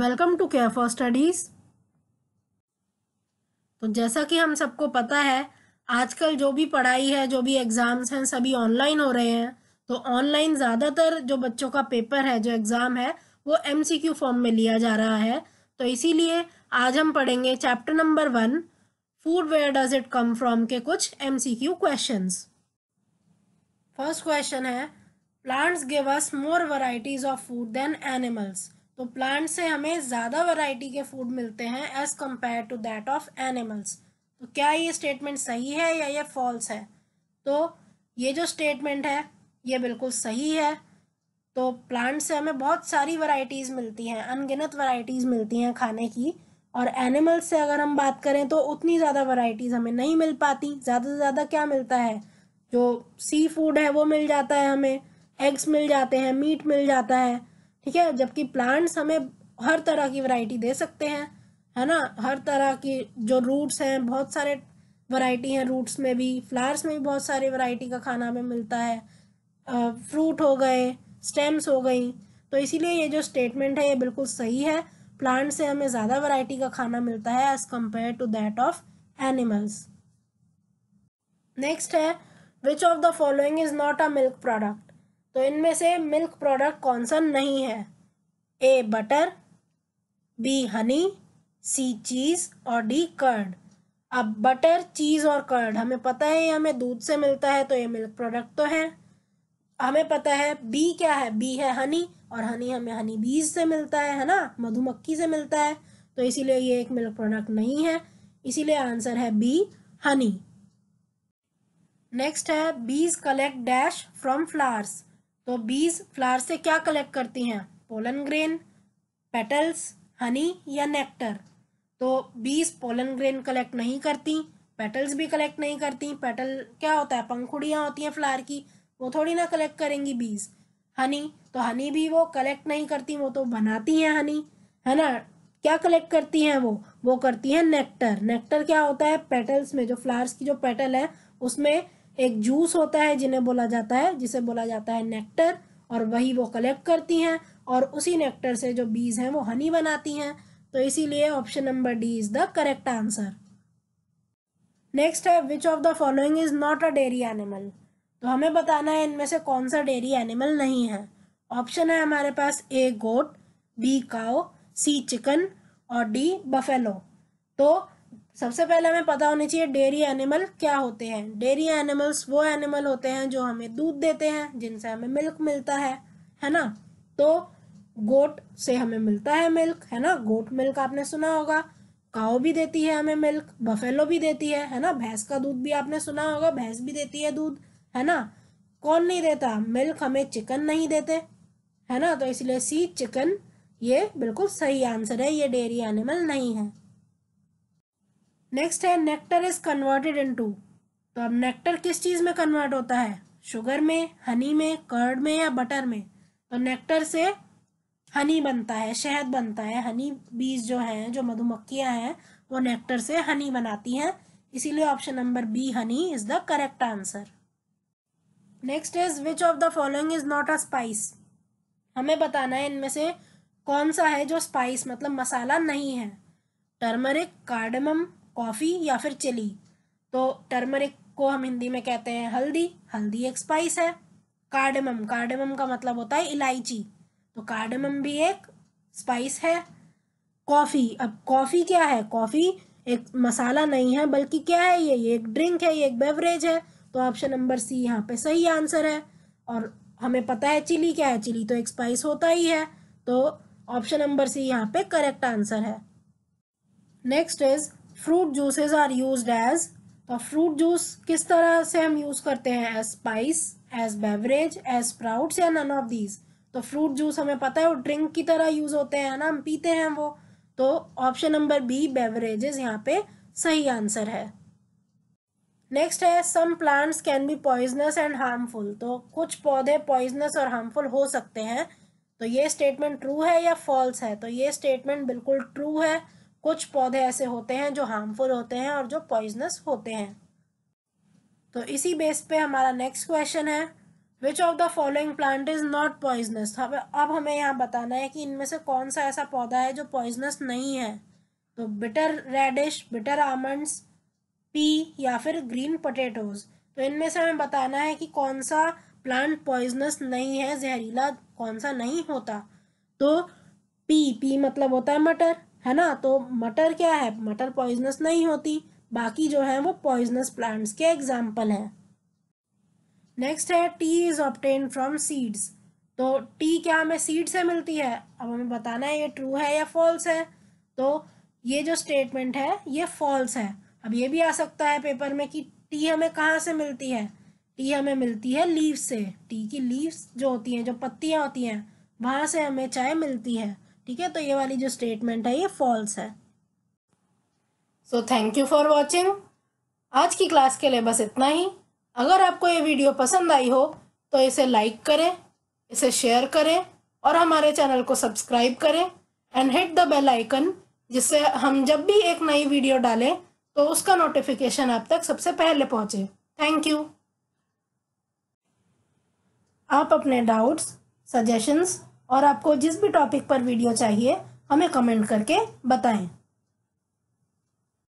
welcome to care for studies तो जैसा कि हम सबको पता है आजकल जो भी पढ़ाई है जो भी एग्ज़ाम्स हैं सभी ऑनलाइन हो रहे हैं तो ऑनलाइन ज़्यादातर जो बच्चों का पेपर है जो एग्ज़ाम है वो एमसीक्यू फॉर्म में लिया जा रहा है तो इसीलिए आज हम पढ़ेंगे chapter number one food where does it come from के कुछ एमसीक्यू क्वेश्चंस फर्स्ट क्वेश्चन है plants give us more varieties of food than animals तो प्लांट से हमें ज़्यादा वैरायटी के फूड मिलते हैं as compare to that of animals तो क्या ये स्टेटमेंट सही है या ये फॉल्स है तो ये जो स्टेटमेंट है ये बिल्कुल सही है तो प्लांट से हमें बहुत सारी वैरायटीज़ मिलती हैं अनगिनत वैरायटीज़ मिलती हैं खाने की और एनिमल्स से अगर हम बात करें तो उतनी ज़्यादा वैरायटीज़ हमें नहीं मिल पाती ज़्यादा से ज़्यादा क्या मिलता है जो सी फूड है वो मिल जाता है हमें एग्स मिल जाते हैं मीट मिल जाता है ठीक है जबकि प्लांट्स हमें हर तरह की वैरायटी दे सकते हैं है ना हर तरह की जो रूट्स हैं बहुत सारे वैरायटी हैं रूट्स में भी फ्लावर्स में भी बहुत सारी वैरायटी का खाना हमें मिलता है फ्रूट हो गए स्टेम्स हो गई तो इसीलिए ये जो स्टेटमेंट है ये बिल्कुल सही है प्लांट से हमें ज़्यादा वैरायटी का खाना मिलता है as compare to that of animals next है which of the following is not a milk product तो इनमें से मिल्क प्रोडक्ट कौन सा नहीं है A butter B honey C cheese और डी कर्ड अब बटर चीज़ और कर्ड हमें पता है ये हमें दूध से मिलता है तो ये मिल्क प्रोडक्ट तो है हमें पता है बी क्या है बी है हनी और हनी हमें हनी बीज से मिलता है है ना मधुमक्खी से मिलता है तो इसीलिए ये एक मिल्क प्रोडक्ट नहीं है इसीलिए आंसर है बी हनी नेक्स्ट है बीज कलेक्ट डैश फ्रॉम फ्लावर्स तो बीज फ्लावर से क्या कलेक्ट करती हैं पोलन ग्रेन पेटल्स हनी या नेक्टर तो बीज पोलन ग्रेन कलेक्ट नहीं करती पेटल्स भी कलेक्ट नहीं करती पेटल क्या होता है पंखुड़ियाँ होती हैं फ्लावर की वो थोड़ी ना कलेक्ट करेंगी बीज हनी तो हनी भी वो कलेक्ट नहीं करती वो तो बनाती हैं हनी है ना क्या कलेक्ट करती हैं वो वो करती हैं नेक्टर नेक्टर क्या होता है पेटल्स में जो फ्लावर्स की जो पेटल है उसमें एक जूस होता है जिन्हें बोला जाता है जिसे बोला जाता है नेक्टर और वही वो कलेक्ट करती हैं और उसी नेक्टर से जो बीज हैं वो हनी बनाती हैं तो इसीलिए option number D is the correct answer next है which of the following is not a dairy animal तो हमें बताना है इनमें से कौन सा डेयरी एनिमल नहीं है ऑप्शन है हमारे पास A goat B cow C chicken और डी बफेलो तो सबसे पहले हमें पता होना चाहिए डेयरी एनिमल क्या होते हैं डेयरी एनिमल्स वो एनिमल होते हैं जो हमें दूध देते हैं जिनसे हमें मिल्क मिलता है है ना तो गोट से हमें मिलता है मिल्क है ना गोट मिल्क आपने सुना होगा काओ भी देती है हमें मिल्क बफेलो भी देती है है ना भैंस का दूध भी आपने सुना होगा भैंस भी देती है दूध है ना कौन नहीं देता मिल्क हमें चिकन नहीं देते है ना तो इसलिए सी चिकन ये बिल्कुल सही आंसर है ये डेयरी एनिमल नहीं है नेक्स्ट है nectar is converted into तो अब नेक्टर किस चीज़ में कन्वर्ट होता है शुगर में हनी में कर्ड में या बटर में तो नेक्टर से हनी बनता है शहद बनता है हनी बीज जो हैं जो मधुमक्खियां हैं वो नेक्टर से हनी बनाती हैं इसीलिए option number B honey is the correct answer next is which of the following is not a spice हमें बताना है इनमें से कौन सा है जो स्पाइस मतलब मसाला नहीं है टर्मरिक कार्डमम कॉफ़ी या फिर चिली तो टर्मरिक को हम हिंदी में कहते हैं हल्दी हल्दी एक स्पाइस है कार्डमम कार्डमम का मतलब होता है इलायची तो कार्डमम भी एक स्पाइस है कॉफ़ी अब कॉफ़ी क्या है कॉफ़ी एक मसाला नहीं है बल्कि क्या है ये ये एक ड्रिंक है ये एक बेवरेज है तो ऑप्शन नंबर सी यहाँ पे सही आंसर है और हमें पता है चिली क्या है चिली तो एक स्पाइस होता ही है तो ऑप्शन नंबर सी यहाँ पे करेक्ट आंसर है next is fruit juices are use as तो फ्रूट जूस किस तरह से हम यूज करते हैं as spice as beverage as sprouts या नन ऑफ दीज तो फ्रूट जूस हमें पता है वो ड्रिंक की तरह यूज होते हैं ना हम पीते हैं वो तो ऑप्शन नंबर बी बेवरेजेस यहाँ पे सही आंसर है नेक्स्ट है some plants can be poisonous and harmful तो कुछ पौधे पॉइजनस और हार्मफुल हो सकते हैं तो ये स्टेटमेंट ट्रू है या फॉल्स है तो ये स्टेटमेंट बिल्कुल ट्रू है कुछ पौधे ऐसे होते हैं जो हार्मफुल होते हैं और जो पॉइजनस होते हैं तो इसी बेस पे हमारा नेक्स्ट क्वेश्चन है which of the following plant is not poisonous अब हमें यहाँ बताना है कि इनमें से कौन सा ऐसा पौधा है जो पॉइजनस नहीं है तो bitter radish bitter almonds pea या फिर ग्रीन पोटेटोज तो इनमें से हमें बताना है कि कौन सा प्लांट पॉइजनस नहीं है जहरीला कौन सा नहीं होता तो पी पी मतलब होता है मटर है ना तो मटर क्या है मटर पॉइजनस नहीं होती बाकी जो है वो पॉइजनस प्लांट्स के एग्जाम्पल हैं नेक्स्ट है tea is obtain from seeds तो टी क्या हमें सीड से मिलती है अब हमें बताना है ये ट्रू है या फॉल्स है तो ये जो स्टेटमेंट है ये फॉल्स है अब ये भी आ सकता है पेपर में कि टी हमें कहाँ से मिलती है टी हमें मिलती है लीव से टी की लीव्स जो होती हैं जो पत्तियाँ होती हैं वहाँ से हमें चाय मिलती है ठीक है तो ये वाली जो स्टेटमेंट है ये फॉल्स है so thank you for watching आज की क्लास के लिए बस इतना ही अगर आपको ये वीडियो पसंद आई हो तो इसे लाइक करें इसे शेयर करें और हमारे चैनल को सब्सक्राइब करें and hit the bell icon जिससे हम जब भी एक नई वीडियो डालें तो उसका नोटिफिकेशन आप तक सबसे पहले पहुंचे थैंक यू आप अपने डाउट्स सजेशंस और आपको जिस भी टॉपिक पर वीडियो चाहिए हमें कमेंट करके बताएं